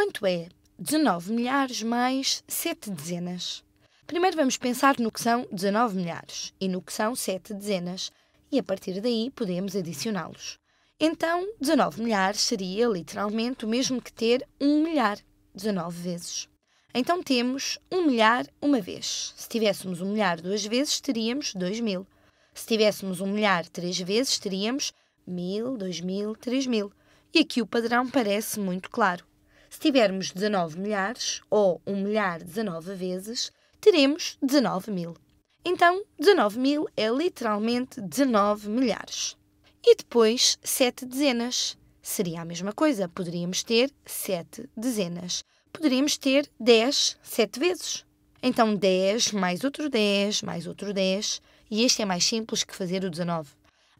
Quanto é 19 milhares mais 7 dezenas? Primeiro vamos pensar no que são 19 milhares e no que são 7 dezenas, e a partir daí podemos adicioná-los. Então, 19 milhares seria literalmente o mesmo que ter 1 milhar, 19 vezes. Então temos 1 milhar uma vez. Se tivéssemos 1 milhar duas vezes, teríamos 2 mil. Se tivéssemos 1 milhar três vezes, teríamos 1000, 2000, 3000. E aqui o padrão parece muito claro. Se tivermos 19 milhares, ou 1 milhar 19 vezes, teremos 19 mil. Então, 19 mil é literalmente 19 milhares. E depois, 7 dezenas. Seria a mesma coisa, poderíamos ter 7 dezenas. Poderíamos ter 10 sete vezes. Então, 10 mais outro 10 mais outro 10, e este é mais simples que fazer o 19.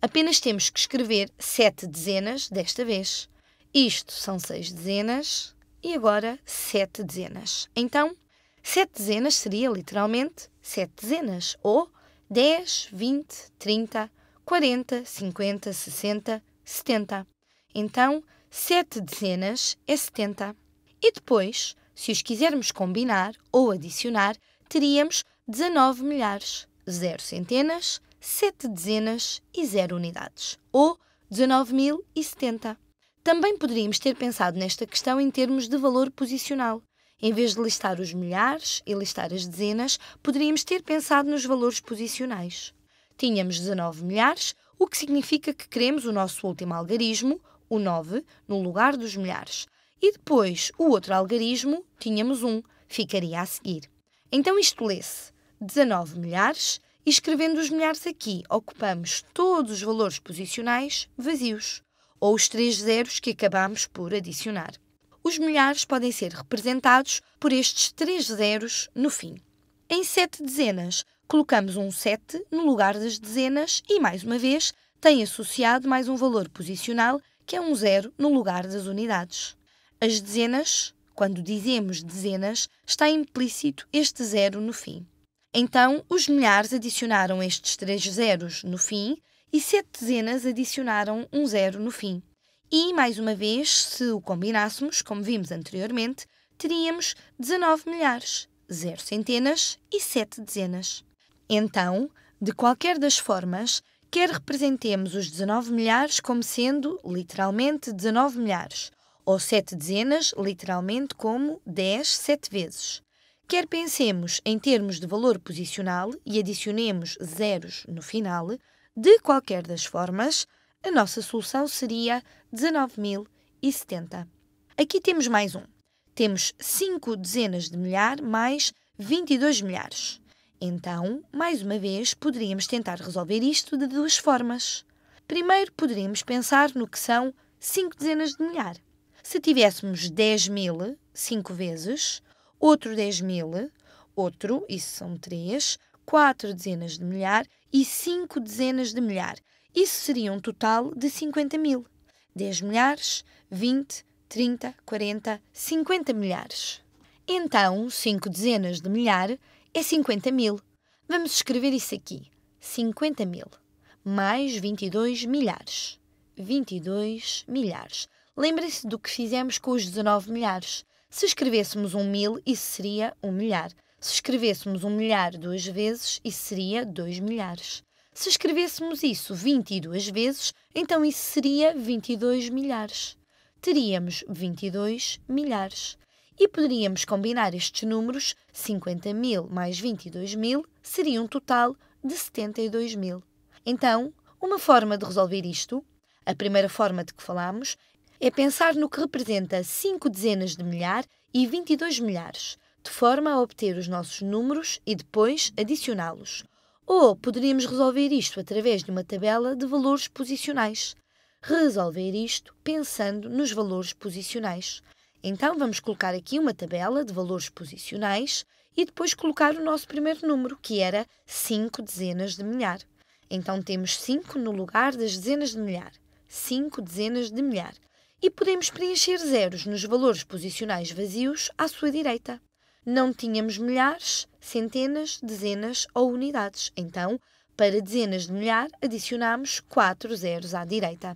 Apenas temos que escrever 7 dezenas desta vez. Isto são 6 dezenas, e agora 7 dezenas. Então, 7 dezenas seria literalmente 7 dezenas, ou 10, 20, 30, 40, 50, 60, 70. Então, 7 dezenas é 70. E depois, se os quisermos combinar ou adicionar, teríamos 19 milhares, 0 centenas, 7 dezenas e 0 unidades, ou 19.070. Também poderíamos ter pensado nesta questão em termos de valor posicional. Em vez de listar os milhares e listar as dezenas, poderíamos ter pensado nos valores posicionais. Tínhamos 19 milhares, o que significa que queremos o nosso último algarismo, o 9, no lugar dos milhares. E depois, o outro algarismo, tínhamos um, ficaria a seguir. Então isto lê-se 19 milhares e escrevendo os milhares aqui, ocupamos todos os valores posicionais vazios ou os três zeros que acabamos por adicionar. Os milhares podem ser representados por estes três zeros no fim. Em sete dezenas, colocamos um 7 no lugar das dezenas e, mais uma vez, tem associado mais um valor posicional, que é um zero no lugar das unidades. As dezenas, quando dizemos dezenas, está implícito este zero no fim. Então, os milhares adicionaram estes três zeros no fim e sete dezenas adicionaram um zero no fim. E, mais uma vez, se o combinássemos, como vimos anteriormente, teríamos 19 milhares, zero centenas e sete dezenas. Então, de qualquer das formas, quer representemos os 19 milhares como sendo, literalmente, 19 milhares, ou sete dezenas, literalmente, como 10 sete vezes. Quer pensemos em termos de valor posicional e adicionemos zeros no final, de qualquer das formas, a nossa solução seria 19.070. Aqui temos mais um. Temos 5 dezenas de milhar mais 22 milhares. Então, mais uma vez, poderíamos tentar resolver isto de duas formas. Primeiro, poderíamos pensar no que são 5 dezenas de milhar. Se tivéssemos 10 mil, 5 vezes, outro 10 mil, outro, isso são 3, 4 dezenas de milhar e 5 dezenas de milhar. Isso seria um total de 50 mil. 10 milhares, 20, 30, 40, 50 milhares. Então, 5 dezenas de milhar é 50 mil. Vamos escrever isso aqui. 50 mil mais 22 milhares. 22 milhares. lembre se do que fizemos com os 19 milhares. Se escrevêssemos um mil, isso seria um milhar. Se escrevêssemos um milhar duas vezes, isso seria dois milhares. Se escrevêssemos isso 22 vezes, então isso seria 22 milhares. Teríamos 22 milhares. E poderíamos combinar estes números, 50 mil mais 22 mil, seria um total de 72 mil. Então, uma forma de resolver isto, a primeira forma de que falámos, é pensar no que representa 5 dezenas de milhar e 22 milhares de forma a obter os nossos números e depois adicioná-los. Ou poderíamos resolver isto através de uma tabela de valores posicionais. Resolver isto pensando nos valores posicionais. Então vamos colocar aqui uma tabela de valores posicionais e depois colocar o nosso primeiro número, que era 5 dezenas de milhar. Então temos 5 no lugar das dezenas de milhar. 5 dezenas de milhar. E podemos preencher zeros nos valores posicionais vazios à sua direita não tínhamos milhares, centenas, dezenas ou unidades. Então, para dezenas de milhar, adicionámos quatro zeros à direita.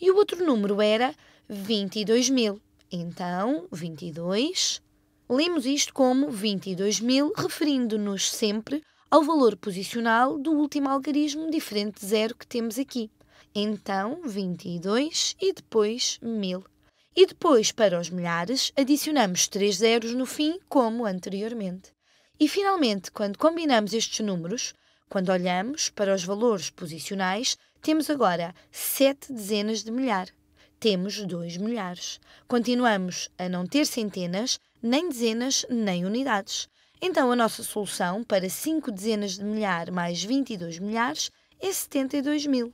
E o outro número era 22 mil. Então, 22. Lemos isto como 22 mil, referindo-nos sempre ao valor posicional do último algarismo diferente de zero que temos aqui. Então, 22 e depois 1000. E depois, para os milhares, adicionamos três zeros no fim, como anteriormente. E finalmente, quando combinamos estes números, quando olhamos para os valores posicionais, temos agora sete dezenas de milhar. Temos dois milhares. Continuamos a não ter centenas, nem dezenas, nem unidades. Então, a nossa solução para cinco dezenas de milhar mais 22 milhares é 72 mil.